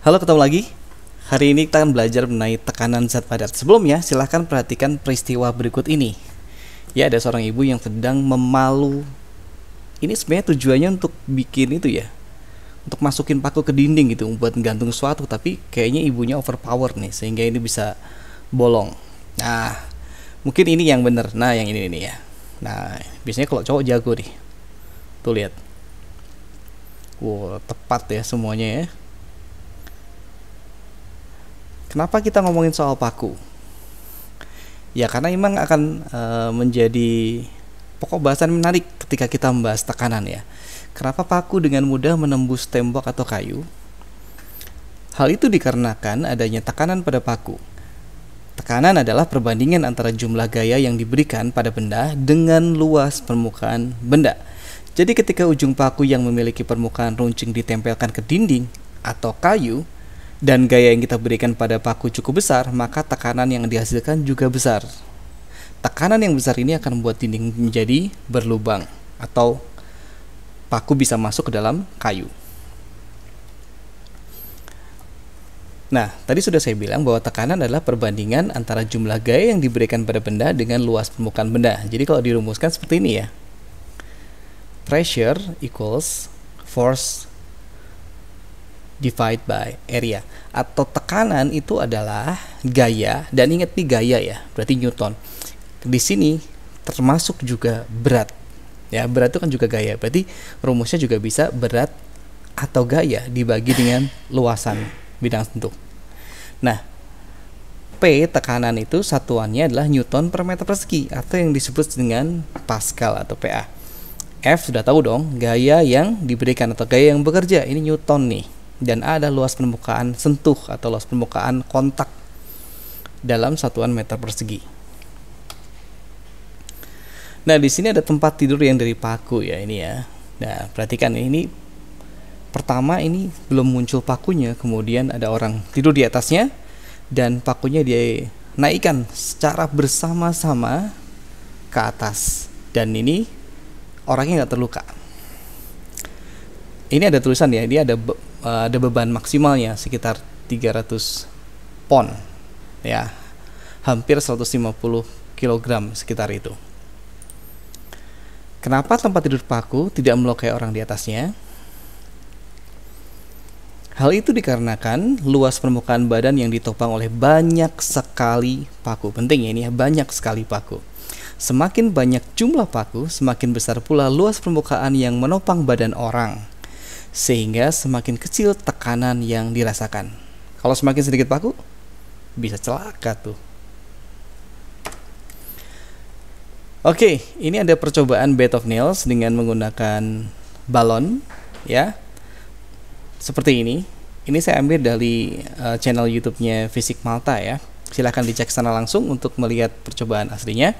Halo, ketemu lagi. Hari ini kita akan belajar mengenai tekanan zat padat. Sebelumnya, silahkan perhatikan peristiwa berikut ini. Ya, ada seorang ibu yang sedang memalu. Ini sebenarnya tujuannya untuk bikin itu ya, untuk masukin paku ke dinding gitu, buat gantung suatu Tapi kayaknya ibunya overpower nih, sehingga ini bisa bolong. Nah, mungkin ini yang bener. Nah, yang ini nih ya. Nah, biasanya kalau cowok jago nih. Tuh lihat. Wow, tepat ya semuanya ya. Kenapa kita ngomongin soal paku? Ya karena memang akan e, menjadi pokok bahasan menarik ketika kita membahas tekanan ya. Kenapa paku dengan mudah menembus tembok atau kayu? Hal itu dikarenakan adanya tekanan pada paku. Tekanan adalah perbandingan antara jumlah gaya yang diberikan pada benda dengan luas permukaan benda. Jadi ketika ujung paku yang memiliki permukaan runcing ditempelkan ke dinding atau kayu, dan gaya yang kita berikan pada paku cukup besar, maka tekanan yang dihasilkan juga besar. Tekanan yang besar ini akan membuat dinding menjadi berlubang atau paku bisa masuk ke dalam kayu. Nah, tadi sudah saya bilang bahwa tekanan adalah perbandingan antara jumlah gaya yang diberikan pada benda dengan luas permukaan benda. Jadi kalau dirumuskan seperti ini ya. Pressure equals force divide by area atau tekanan itu adalah gaya dan ingat nih gaya ya berarti newton di sini termasuk juga berat ya berat itu kan juga gaya berarti rumusnya juga bisa berat atau gaya dibagi dengan luasan bidang sentuh nah P tekanan itu satuannya adalah newton per meter persegi atau yang disebut dengan pascal atau PA F sudah tahu dong gaya yang diberikan atau gaya yang bekerja ini newton nih dan ada luas permukaan sentuh atau luas permukaan kontak dalam satuan meter persegi. Nah, di sini ada tempat tidur yang dari paku ya ini ya. Nah, perhatikan ya, ini pertama ini belum muncul pakunya, kemudian ada orang tidur di atasnya dan pakunya dia naikkan secara bersama-sama ke atas dan ini orangnya nggak terluka. Ini ada tulisan ya, dia ada Eh, ada beban maksimalnya sekitar 300 pon ya hampir 150 kg sekitar itu kenapa tempat tidur paku tidak melukai orang di atasnya Hal itu dikarenakan luas permukaan badan yang ditopang oleh banyak sekali paku. Penting ya ini ya, banyak sekali paku. Semakin banyak jumlah paku, semakin besar pula luas permukaan yang menopang badan orang sehingga semakin kecil tekanan yang dirasakan. Kalau semakin sedikit paku, bisa celaka tuh. Oke, ini ada percobaan bed of nails dengan menggunakan balon ya. Seperti ini. Ini saya ambil dari uh, channel YouTube-nya Fisik Malta ya. Silahkan dicek sana langsung untuk melihat percobaan aslinya.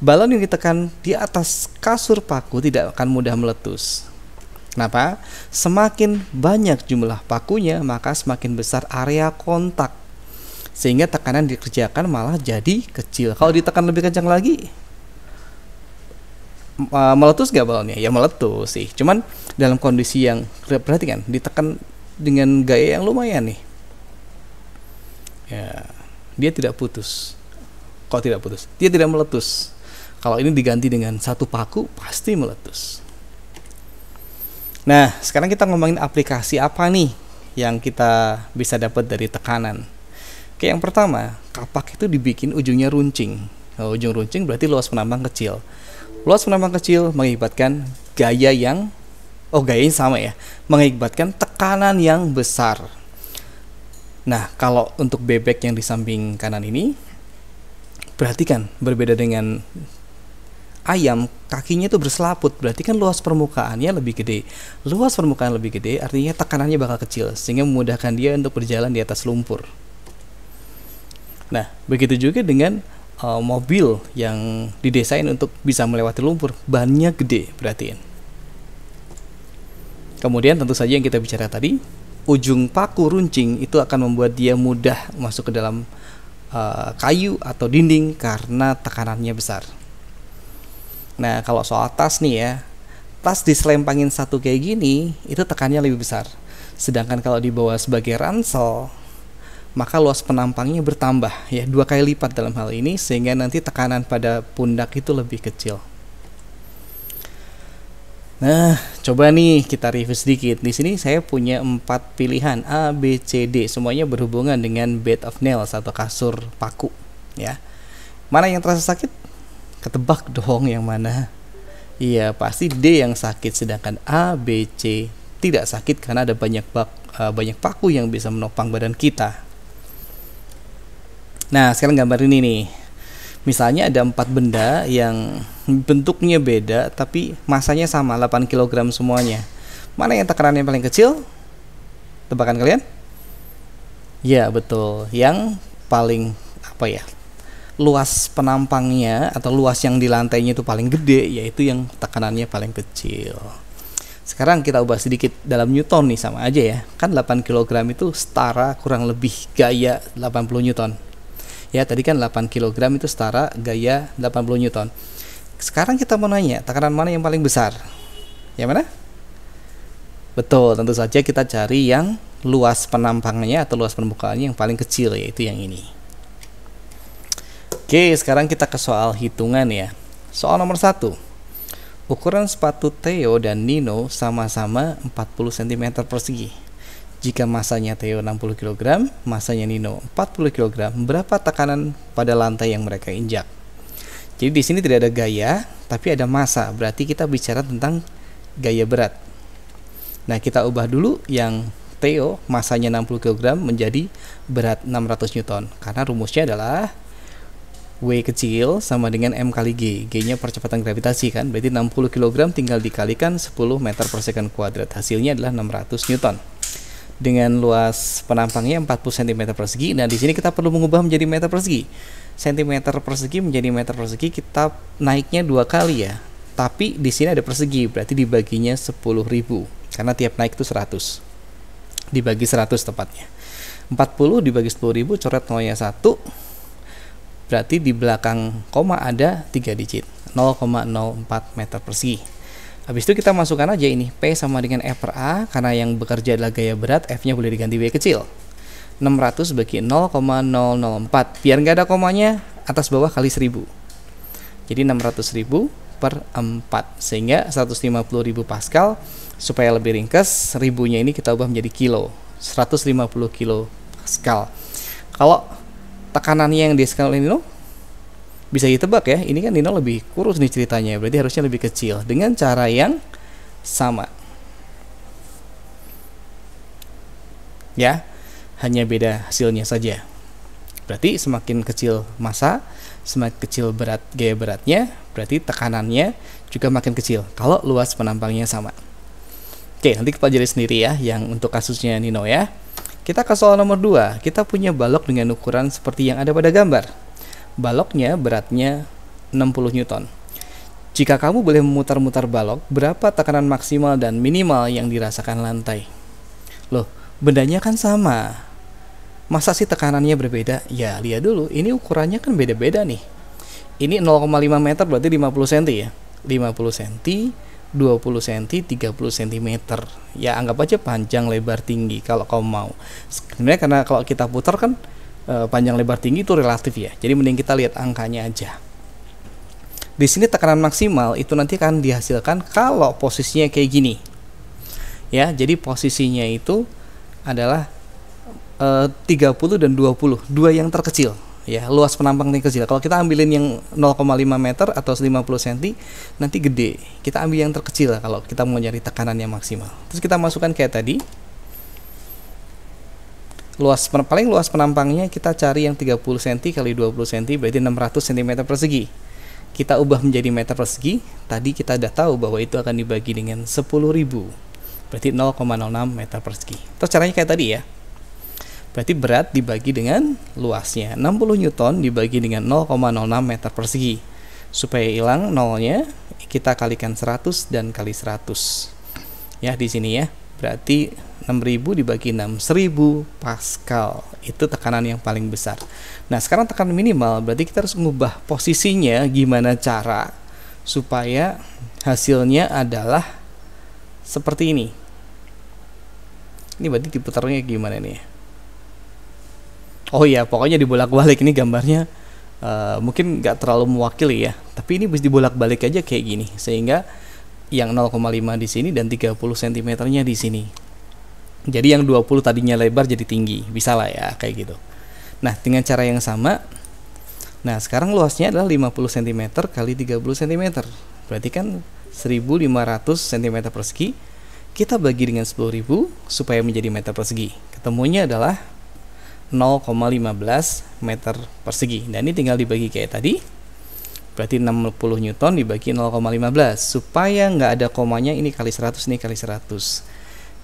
Balon yang ditekan di atas kasur paku tidak akan mudah meletus Kenapa? Semakin banyak jumlah pakunya, maka semakin besar area kontak. Sehingga tekanan dikerjakan malah jadi kecil. Kalau ditekan lebih kencang lagi, eh, meletus gak balonnya? Ya meletus sih. Cuman dalam kondisi yang perhatikan, ditekan dengan gaya yang lumayan nih. Ya, dia tidak putus. Kok tidak putus? Dia tidak meletus. Kalau ini diganti dengan satu paku, pasti meletus. Nah, sekarang kita ngomongin aplikasi apa nih yang kita bisa dapat dari tekanan. Oke, yang pertama, kapak itu dibikin ujungnya runcing. Nah, ujung runcing berarti luas penambang kecil. Luas penambang kecil mengibatkan gaya yang oh gaya yang sama ya, mengibatkan tekanan yang besar. Nah, kalau untuk bebek yang di samping kanan ini, perhatikan berbeda dengan ayam kakinya itu berselaput berarti kan luas permukaannya lebih gede luas permukaan lebih gede artinya tekanannya bakal kecil sehingga memudahkan dia untuk berjalan di atas lumpur nah begitu juga dengan uh, mobil yang didesain untuk bisa melewati lumpur bannya gede berarti. kemudian tentu saja yang kita bicara tadi ujung paku runcing itu akan membuat dia mudah masuk ke dalam uh, kayu atau dinding karena tekanannya besar Nah, kalau soal tas nih ya, tas diselempangin satu kayak gini, itu tekannya lebih besar. Sedangkan kalau dibawa sebagai ransel, maka luas penampangnya bertambah ya dua kali lipat dalam hal ini sehingga nanti tekanan pada pundak itu lebih kecil. Nah, coba nih kita review sedikit. Di sini saya punya empat pilihan A, B, C, D. Semuanya berhubungan dengan bed of nails atau kasur paku. Ya, mana yang terasa sakit? ketebak dong yang mana iya pasti D yang sakit sedangkan A B C tidak sakit karena ada banyak bak, uh, banyak paku yang bisa menopang badan kita nah sekarang gambar ini nih misalnya ada empat benda yang bentuknya beda tapi masanya sama 8 kg semuanya mana yang yang paling kecil tebakan kalian ya betul yang paling apa ya luas penampangnya atau luas yang di lantainya itu paling gede yaitu yang tekanannya paling kecil. Sekarang kita ubah sedikit dalam Newton nih sama aja ya. Kan 8 kg itu setara kurang lebih gaya 80 Newton. Ya, tadi kan 8 kg itu setara gaya 80 Newton. Sekarang kita mau nanya, tekanan mana yang paling besar? Yang mana? Betul, tentu saja kita cari yang luas penampangnya atau luas permukaannya yang paling kecil yaitu yang ini. Oke, sekarang kita ke soal hitungan ya. Soal nomor satu. Ukuran sepatu Theo dan Nino sama-sama 40 cm persegi. Jika masanya Theo 60 kg, masanya Nino 40 kg, berapa tekanan pada lantai yang mereka injak? Jadi di sini tidak ada gaya, tapi ada masa. Berarti kita bicara tentang gaya berat. Nah, kita ubah dulu yang Theo masanya 60 kg menjadi berat 600 Newton karena rumusnya adalah W kecil sama dengan M kali G. G-nya percepatan gravitasi kan. Berarti 60 kg tinggal dikalikan 10 meter per second kuadrat. Hasilnya adalah 600 Newton. Dengan luas penampangnya 40 cm persegi. Nah, di sini kita perlu mengubah menjadi meter persegi. Sentimeter persegi menjadi meter persegi kita naiknya dua kali ya. Tapi di sini ada persegi, berarti dibaginya 10.000 karena tiap naik itu 100. Dibagi 100 tepatnya. 40 dibagi 10.000 coret nolnya 1 Berarti di belakang koma ada 3 digit, 0,04 meter persegi. Habis itu kita masukkan aja ini P sama dengan F per A karena yang bekerja adalah gaya berat F-nya boleh diganti W kecil. 600 bagi 0,004 biar nggak ada komanya atas bawah kali 1000. Jadi 600 600.000 per 4 sehingga 150.000 Pascal supaya lebih ringkas 1000 ini kita ubah menjadi kilo 150 kilo Pascal. Kalau tekanannya yang dihasilkan oleh Nino bisa ditebak ya ini kan Nino lebih kurus nih ceritanya berarti harusnya lebih kecil dengan cara yang sama ya hanya beda hasilnya saja berarti semakin kecil masa semakin kecil berat gaya beratnya berarti tekanannya juga makin kecil kalau luas penampangnya sama oke nanti kita pelajari sendiri ya yang untuk kasusnya Nino ya kita ke soal nomor 2. Kita punya balok dengan ukuran seperti yang ada pada gambar. Baloknya beratnya 60 Newton. Jika kamu boleh memutar-mutar balok, berapa tekanan maksimal dan minimal yang dirasakan lantai? Loh, bendanya kan sama. Masa sih tekanannya berbeda? Ya, lihat dulu. Ini ukurannya kan beda-beda nih. Ini 0,5 meter berarti 50 cm ya. 50 cm 20 cm, 30 cm. Ya anggap aja panjang, lebar, tinggi kalau kau mau. Sebenarnya karena kalau kita putar kan eh, panjang, lebar, tinggi itu relatif ya. Jadi mending kita lihat angkanya aja. Di sini tekanan maksimal itu nanti akan dihasilkan kalau posisinya kayak gini. Ya, jadi posisinya itu adalah e, eh, 30 dan 20, dua yang terkecil ya luas penampang nikel kecil Kalau kita ambilin yang 0,5 meter atau 50 cm nanti gede. Kita ambil yang terkecil kalau kita mau nyari tekanan yang maksimal. Terus kita masukkan kayak tadi. Luas paling luas penampangnya kita cari yang 30 cm kali 20 cm berarti 600 cm persegi. Kita ubah menjadi meter persegi. Tadi kita udah tahu bahwa itu akan dibagi dengan 10.000. Berarti 0,06 meter persegi. Terus caranya kayak tadi ya. Berarti berat dibagi dengan luasnya. 60 Newton dibagi dengan 0,06 meter persegi. Supaya hilang nolnya, kita kalikan 100 dan kali 100. Ya, di sini ya. Berarti 6000 dibagi 6000 pascal. Itu tekanan yang paling besar. Nah, sekarang tekanan minimal berarti kita harus mengubah posisinya gimana cara supaya hasilnya adalah seperti ini. Ini berarti diputarnya gimana nih oh iya pokoknya di bolak balik ini gambarnya uh, mungkin nggak terlalu mewakili ya tapi ini bisa dibolak-balik aja kayak gini sehingga yang 0,5 di sini dan 30 cm nya di sini jadi yang 20 tadinya lebar jadi tinggi bisa lah ya kayak gitu nah dengan cara yang sama nah sekarang luasnya adalah 50 cm kali 30 cm berarti kan 1500 cm persegi kita bagi dengan 10.000 supaya menjadi meter persegi ketemunya adalah 0,15 meter persegi dan ini tinggal dibagi kayak tadi berarti 60 newton dibagi 0,15 supaya nggak ada komanya ini kali 100 nih kali 100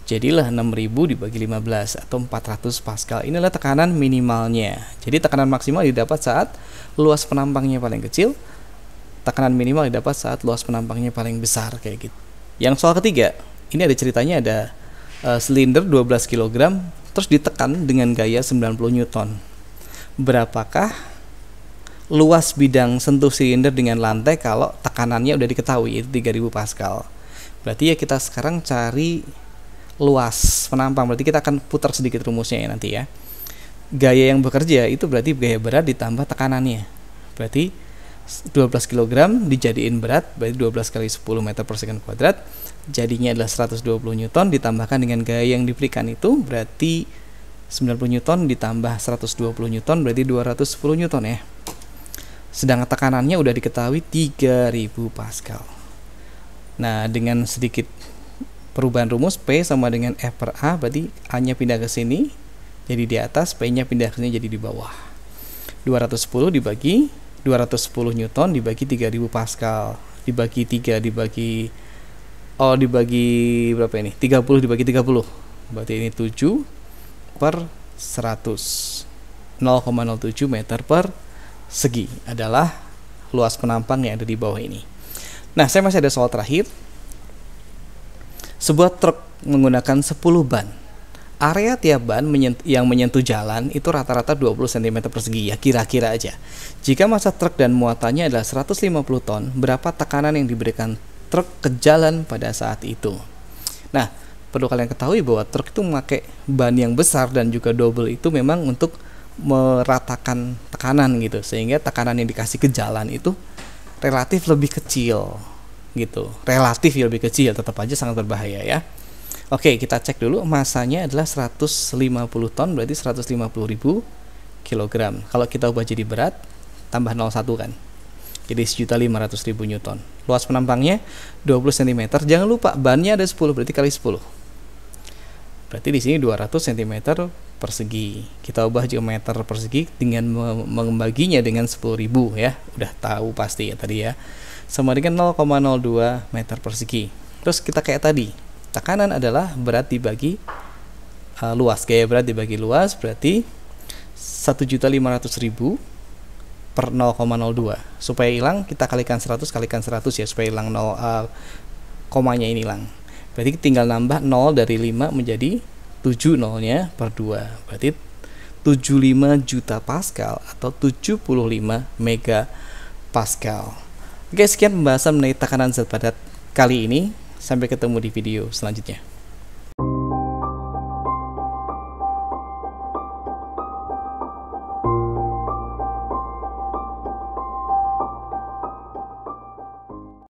jadilah 6000 dibagi 15 atau 400 pascal inilah tekanan minimalnya jadi tekanan maksimal didapat saat luas penampangnya paling kecil tekanan minimal didapat saat luas penampangnya paling besar kayak gitu yang soal ketiga ini ada ceritanya ada uh, silinder 12 kg terus ditekan dengan gaya 90 newton. Berapakah luas bidang sentuh silinder dengan lantai kalau tekanannya udah diketahui itu 3000 pascal. Berarti ya kita sekarang cari luas penampang. Berarti kita akan putar sedikit rumusnya ya nanti ya. Gaya yang bekerja itu berarti gaya berat ditambah tekanannya. Berarti 12 kg dijadiin berat berarti 12 kali 10 meter per second kuadrat jadinya adalah 120 Newton ditambahkan dengan gaya yang diberikan itu berarti 90 Newton ditambah 120 Newton berarti 210 Newton ya sedangkan tekanannya udah diketahui 3000 Pascal nah dengan sedikit perubahan rumus P sama dengan F per A berarti A nya pindah ke sini jadi di atas P nya pindah ke sini jadi di bawah 210 dibagi 210 Newton dibagi 3000 Pascal dibagi 3 dibagi oh dibagi berapa ini 30 dibagi 30 berarti ini 7 per 100 0,07 meter per segi adalah luas penampang yang ada di bawah ini nah saya masih ada soal terakhir sebuah truk menggunakan 10 ban area tiap ban yang menyentuh jalan itu rata-rata 20 cm persegi ya kira-kira aja. Jika masa truk dan muatannya adalah 150 ton, berapa tekanan yang diberikan truk ke jalan pada saat itu. Nah, perlu kalian ketahui bahwa truk itu memakai ban yang besar dan juga double itu memang untuk meratakan tekanan gitu sehingga tekanan yang dikasih ke jalan itu relatif lebih kecil gitu relatif ya, lebih kecil tetap aja sangat berbahaya ya oke kita cek dulu masanya adalah 150 ton berarti 150 ribu kilogram kalau kita ubah jadi berat tambah 01 kan jadi 1.500.000 Newton. Luas penampangnya 20 cm. Jangan lupa bannya ada 10 berarti kali 10. Berarti di sini 200 cm persegi. Kita ubah meter persegi dengan membaginya dengan 10.000 ya. Udah tahu pasti ya tadi ya. Sama dengan 0,02 meter persegi. Terus kita kayak tadi. Tekanan adalah berat dibagi uh, luas. Gaya berat dibagi luas berarti 1.500.000 per 0,02 supaya hilang kita kalikan 100 kalikan 100 ya supaya hilang 0 uh, eh, komanya ini hilang berarti tinggal nambah 0 dari 5 menjadi 7 nolnya per 2 berarti 75 juta pascal atau 75 mega pascal oke sekian pembahasan mengenai tekanan zat padat kali ini sampai ketemu di video selanjutnya